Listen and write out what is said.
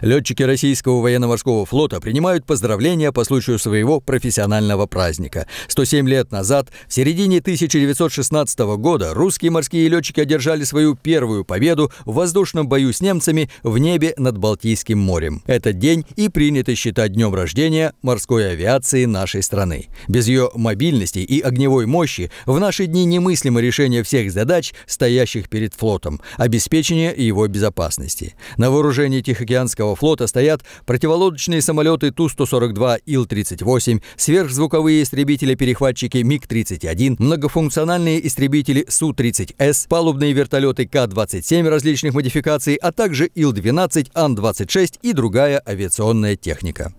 Летчики российского военно-морского флота принимают поздравления по случаю своего профессионального праздника. 107 лет назад, в середине 1916 года, русские морские летчики одержали свою первую победу в воздушном бою с немцами в небе над Балтийским морем. Этот день и принято считать днем рождения морской авиации нашей страны. Без ее мобильности и огневой мощи в наши дни немыслимо решение всех задач, стоящих перед флотом, обеспечение его безопасности. На вооружении Тихоокеанского военно флота стоят противолодочные самолеты Ту-142 Ил-38, сверхзвуковые истребители-перехватчики МиГ-31, многофункциональные истребители Су-30С, палубные вертолеты К-27 различных модификаций, а также Ил-12, Ан-26 и другая авиационная техника.